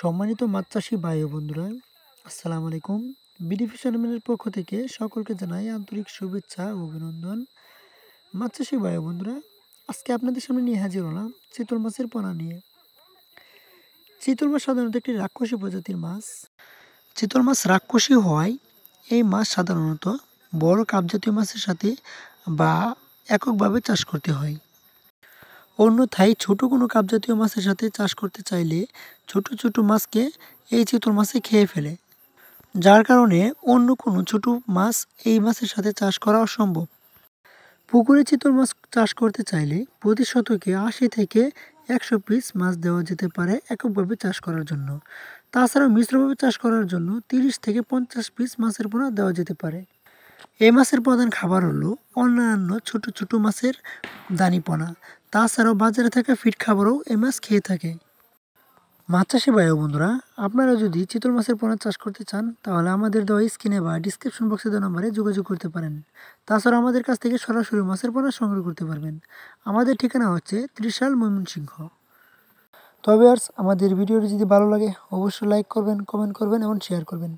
সম্মানিত মাতৃষী ভাই বন্ধুরা আসসালামু আলাইকুম বিডিপি চ্যানেলের পক্ষ থেকে সকলকে জানাই আন্তরিক শুভেচ্ছা ও অভিনন্দন মাতৃষী ভাই বন্ধুরা আজকে আপনাদের সামনে নিয়ে হাজির হলাম চিতল মাছের পোনা নিয়ে চিতল মাছ সাধারণত একটি রাক্ষসী প্রজাতির মাছ চিতল মাছ রাক্ষসী হয় এই মাছ সাধারণত বড় কাপজাতীয় মাছের সাথে বা এককভাবে চাষ করতে হয় অন্যথায় ছোট কোনো কাপ জাতীয় মাছের সাথে চাষ করতে চাইলে ছোট ছোট মাছকে এই চিতল মাছে খেয়ে ফেলে যার কারণে অন্য কোনো ছোট মাছ এই মাছের সাথে চাষ করা অসম্ভব পুকুরে চিতল মাছ চাষ করতে চাইলে প্রতি শতকে আশি থেকে একশো পিস মাছ দেওয়া যেতে পারে এককভাবে চাষ করার জন্য তাছাড়াও মিশ্রভাবে চাষ করার জন্য তিরিশ থেকে পঞ্চাশ পিস মাছের পোনা দেওয়া যেতে পারে এই মাছের প্রধান খাবার হলো অন্যান্য ছোট ছোট মাছের দানিপনা তাছাড়াও বাজারে থাকা ফিট খাবারও এই মাছ খেয়ে থাকে মাছ চাষে বায়ু বন্ধুরা আপনারা যদি চিতল মাছের পোনা চাষ করতে চান তাহলে আমাদের দেওয়া স্ক্রিনে বা ডিসক্রিপশন বক্সে দেওয়া নম্বরে যোগাযোগ করতে পারেন তাছাড়া আমাদের কাছ থেকে সরাসরি মাছের পোনা সংগ্রহ করতে পারবেন আমাদের ঠিকানা হচ্ছে ত্রিশাল ময়মনসিংহ তবে আর আমাদের ভিডিওটি যদি ভালো লাগে অবশ্যই লাইক করবেন কমেন্ট করবেন এবং শেয়ার করবেন